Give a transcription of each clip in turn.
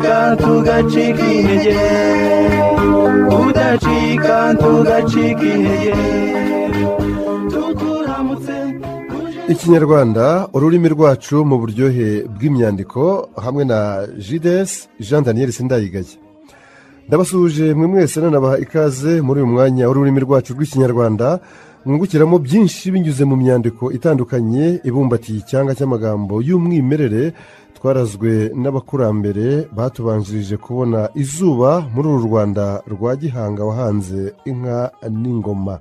tudacika tugacika intege tudacika tugacika intege ikinyarwanda ururimi rwacu mu buryohe bw'imyandiko hamwe na jidesi jean daniel sindayigaya ndabasuhuje mwe mwese nanabaha ikaze muri uyu mwanya w'ururimi rwacu rw'ikinyarwanda mwungukiramo byinshi binyuze mu myandiko itandukanye ibumbatiye icyanga cy'amagambo y'umwimerere twarazwe n'abakurambere batubanjirije kubona izuba muri uru rwanda rwa gihanga wahanze inka n'ingoma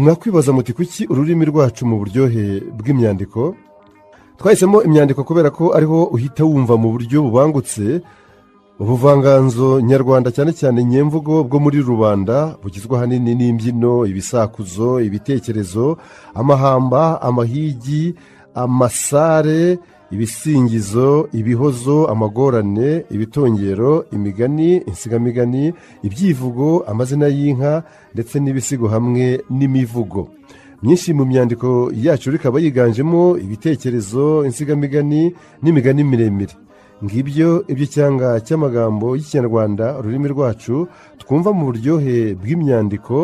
mwakwibaza muti kuki ururimi rwacu mu buryohe bw'imyandiko twahisemo imyandiko kubera ko ariho uhita wumva mu buryo bubangutse ubuvanganzo nyarwanda cyane cyane nyemvugo bwo muri rubanda bugizwe ahanini n'imbyino ibisakuzo ibitekerezo amahamba amahigi amasare ibisingizo ibihozo amagorane ibitongero imigani insigamigani ibyivugo amazina y'inka ndetse n'ibisigo hamwe n'imivugo myinshi mu myandiko yacu ikaba yiganjemo ibitekerezo insigamigani n'imigani miremire ngibyo iby'icyanga cy'amagambo y'ikinyarwanda ururimi rwacu twumva mu buryohe bw'imyandiko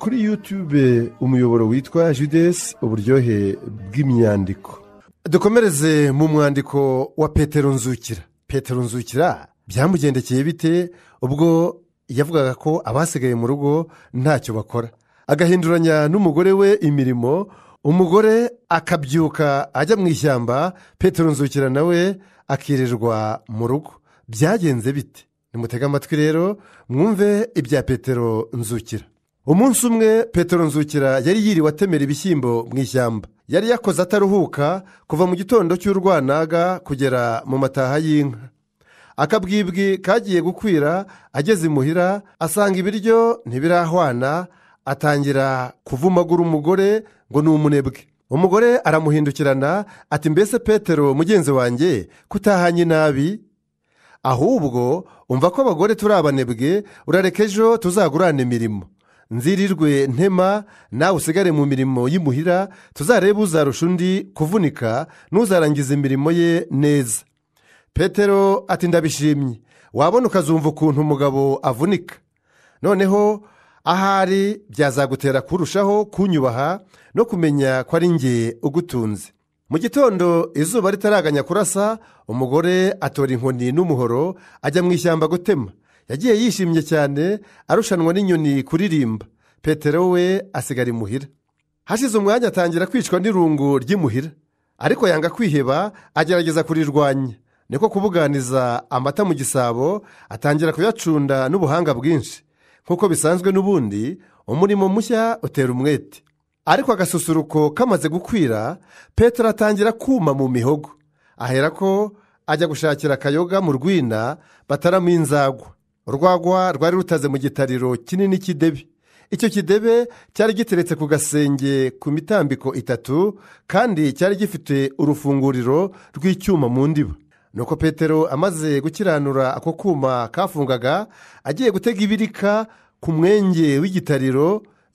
kuri yutube umuyoboro witwa judesi uburyohe bw'imyandiko dukomereze mu mwandiko wa petero nzukira petero nzukira byamugendekeye bite ubwo yavugaga ko abasigaye mu rugo ntacyo bakora agahinduranya n'umugore we imirimo umugore akabyuka ajya mu ishyamba petero nzukira nawe akirirwa mu rugo byagenze bite nimutege amatwi rero mwumve ibya petero nzukira umunsi umwe petero nzukira yari yiriwe atemera ibishyimbo mu ishyamba yari yakoze ataruhuka kuva mu gitondo cy'urwanaga kugera mu mataha y'inka akabwibwi kagiye gukwira ageze imuhira asanga ibiryo ntibirahwana atangira kuvumagura umugore ngo ni umunebwe umugore aramuhindukirana ati mbese petero mugenzi wanjye kutahanye nabi ahubwo umva ko abagore turi abanebwe urareka ejo tuzagurane imirimo nzirirwe ntema nawe usigare mu mirimo y'imuhira tuzarebe uzarusha undi kuvunika n'uzarangiza imirimo ye neza petero ati ndabishimye wabona ukazumva ukuntu umugabo avunika noneho ahari byazagutera kurushaho kunyubaha no kumenya ko ari nge ugutunze mu gitondo izuba ritaraganya kurasa umugore atora inkoni n'umuhoro ajya mu ishyamba gutema yagiye yishimye cyane arushanwa n'inyoni kuririmba petero we asigara imuhira hashize umwanya atangira kwicwa n'irungu ry'imuhira ariko yanga kwiheba agerageza kurirwanya niko kubuganiza amata mu gisabo atangira kuyacunda n'ubuhanga bwinshi nk'uko bisanzwe n'ubundi umurimo mushya utera umwete ariko agasusuruko kamaze gukwira petero atangira kuma mu mihogo ahera ko ajya gushakira akayoga mu rwina bataramo inzagwa urwagwa rwari rutaze mu gitariro kinini cy'idebe icyo kidebe cyari giteretse ku gasenge ku mitambiko itatu kandi cyari gifite urufunguriro rw'icyuma mu ndiba nuko petero amaze gukiranura ako kuma kafungaga agiye gutega ibirika ku mwenge w'igitariro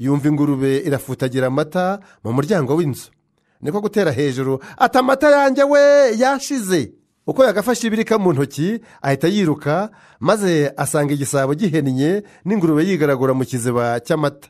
yumva ingurube irafutagira amata mu muryango w'inzu niko gutera hejuru ati amata yanjye we yashize uko yagafashe ibirika mu ntoki ahita yiruka maze asanga igisabo gihennye n'ingurube yigaragura mu kiziba cy'amata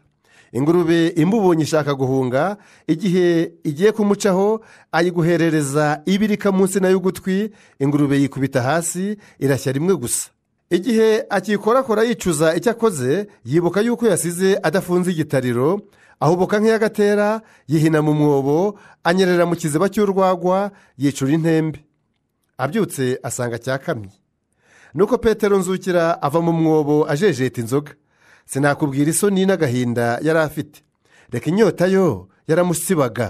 ingurube imubonye ishaka guhunga igihe igiye kumucaho ayiguherereza ibirika munsi nayo ugutwi ingurube yikubita hasi irashya rimwe gusa igihe akikorakora yicuza icyo akoze yibuka yuko yasize adafunze igitariro ahubuka nk'iyagatera yihina mu mwobo anyerera mu kiziba cy'urwagwa yicura intembe abyutse asanga cyakamye nuko petero nzukira ava mu mwobo ajejeta inzoga sinakubwira isoni n'agahinda yari afite reka inyota yo yaramusibaga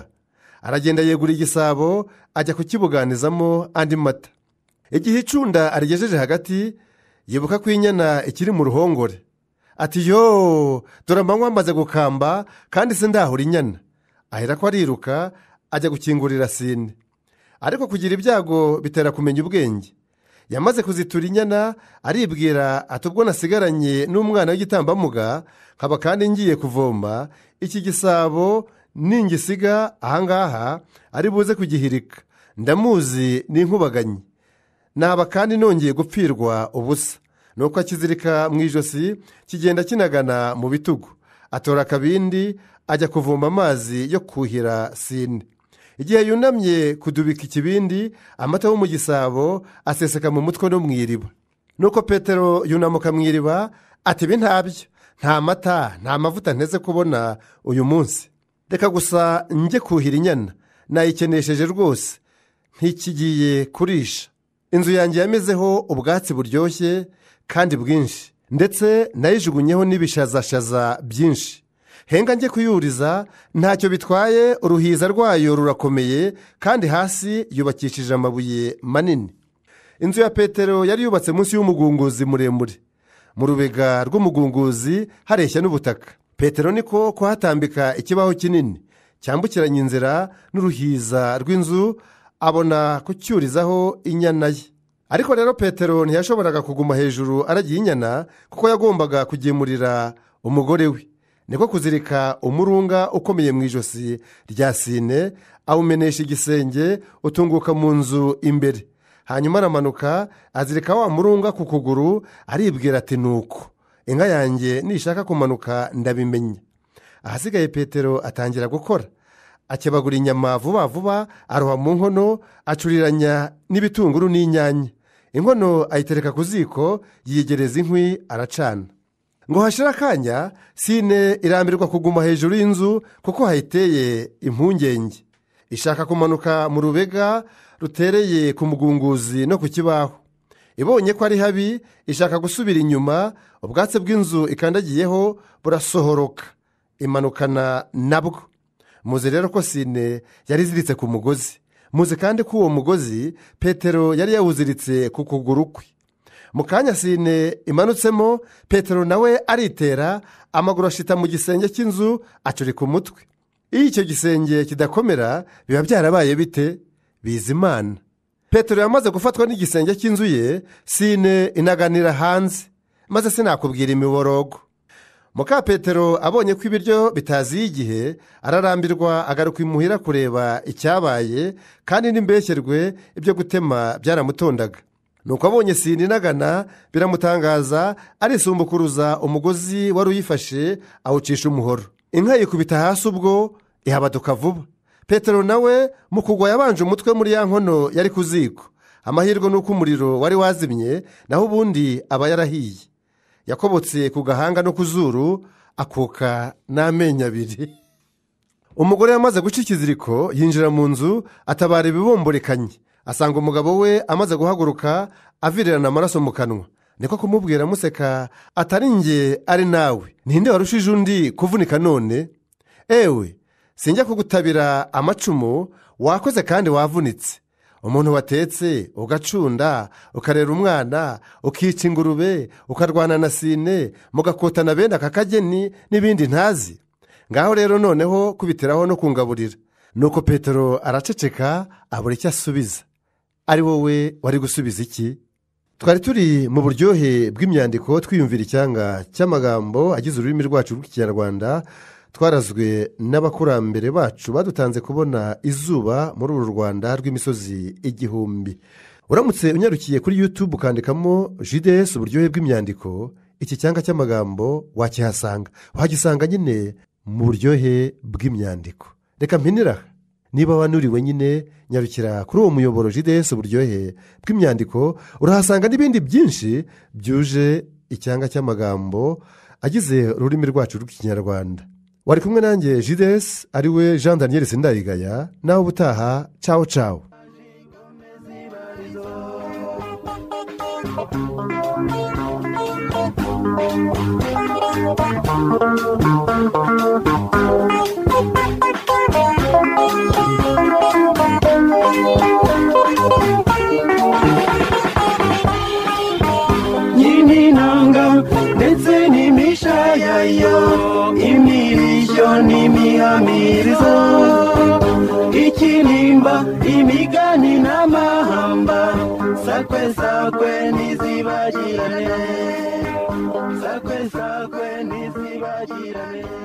aragenda yegura igisabo ajya kukibuganizamo andi mata igihe icunda arigejeje hagati yibuka ko inyana ikiri mu ruhongore ati yo dore amaze gukamba kandi se inyana ahera ko ariruka ajya gukingurira sine ariko kugira ibyago bitera kumenya ubwenge yamaze kuzitura inyana aribwira atubwo nasigaranye n'umwana w'igitambambuga nkaba kandi ngiye kuvoma iki gisabo ningisiga ahangaha ari buze kugihirika ndamuzi n'inkubaganyi naba kandi nongeye gupfirwa ubusa nuko akizirika mu ijosi kigenda kinagana mu bitugu atora akabindi ajya kuvoma amazi yo kuhira sine igihe yunamye kudubika ikibindi amata yo mu gisabo aseseka mu mutwe no mu iriba nuko petero yunamuka mu iriba atebe ntabyo nta mata nta mavuta nteze kubona uyu munsi reka gusa njye kuhira inyana nayikenesheje rwose ntikigiye kurisha inzu yanjye yamezeho ubwatsi buryoshye kandi bwinshi ndetse nayijugunyeho n'ibishazashaza byinshi henga njye kuyuriza ntacyo bitwaye uruhiza rwayo rurakomeye kandi hasi yubakishije amabuye manini inzu ya petero yari yubatse munsi y'umugunguzi muremure mu rubega rw'umugunguzi hareshya n'ubutaka petero niko kuhatambika ikibaho kinini cyambukiranya inzira n'uruhiza rw'inzu abona kucyurizaho inyana ye ariko rero petero ntiyashoboraga kuguma hejuru aragiye inyana kuko yagombaga kugemurira umugore we niko kuzirika umurunga ukomeye mu ijosi rya sine awumenesha igisenge utunguka mu nzu imbere hanyuma aramanuka azirika wa murunga ku kuguru aribwira ati nuko inka yanjye nishaka kumanuka ndabimenya ahasigaye petero atangira gukora akebagura inyama vuba vuba aruha mu nkono acuriranya n'ibitunguru n'inyanya inkono ayitereka ku ziko yiyegereza inkwi aracana ngo hashire akanya sine irambirwa kuguma hejuru y'inzu kuko hayiteye impungenge ishaka kumanuka mu rubega rutereye ku mugunguzi no ku kibaho ibonye ko ari habi ishaka gusubira inyuma ubwatsi bw'inzu ikandagiyeho burasohoroka imanukana nabwo muzi rero ko sine yari iziritse ku mugozi muzi kandi ko uwo mugozi petero yari yawuziritse ku kuguru kwe mu kanya sine imanutsemo petero nawe aritera amaguru ashita mu gisenge cy'inzu acurika umutwe iyo icyo gisenge kidakomera biba byarabaye bite bizimana petero yamaze gufatwa n'igisenge cy'inzu ye sine inaganira hanze maze sinakubwira imiborogo muka petero abonye ko ibiryo bitaziye igihe ararambirwa agaruka imuhira kureba icyabaye kandi n'imbeshyi ibyo gutema byaramutondaga nuko abonye sida inagana biramutangaza arisumbukuruza umugozi wari uyifashe awucisha umuhoro inka yikubita hasi ubwo ihabaduka vuba petero nawe mu kugwa yabanje umutwe muri ya nkono yari ku ziko amahirwe ni uko umuriro wari wazimye naho ubundi aba yarahiye yakobotse ku gahanga no ku zuru akuka n'amenyo abiri umugore yamaze guca ikiziriko yinjira mu nzu atabara ibibomborekanye. asanga umugabo we amaze guhaguruka avirirana amaraso mu kanwa niko kumubwira museka atari nge ari nawe ninde warushije undi kuvunika none ewe sinjya kugutabira amacumu wakoze kandi wavunitse umuntu watetse ugacunda ukarera umwana ukica ingurube ukarwana na sine mugakotana bene aka kageni n'ibindi ntazi ngaho rero noneho kubiteraho no kungaburira nuko petero araceceka abura icyo asubiza ari wowe wari gusubiza iki twari turi mu buryohe bw'imyandiko twiyumvira icyanga cy'amagambo agize ururimi rwacu rw'ikinyarwanda twarazwe n'abakurambere bacu badutanze kubona izuba muri uru rwanda rw'imisozi igihumbi uramutse unyarukiye kuri yutube ukandikamo jidesi uburyohe bw'imyandiko iki cyanga cy'amagambo wakihasanga wagisanga nyine mu buryohe bw'imyandiko reka mpinira niba wanuriwe wenyine nyarukira kuri uwo muyoboro jidesi uburyohe bw'imyandiko urahasanga n'ibindi byinshi byuje icyanga cy'amagambo agize ururimi rwacu rw'ikinyarwanda wari kumwe nanjye jidesi ariwe jean daniel sindayigaya nawe ubutaha cawo cawo aririmba imigani n'amahamba sakwe sakwe ntizibagirane sakwe sakwe ntizibagirane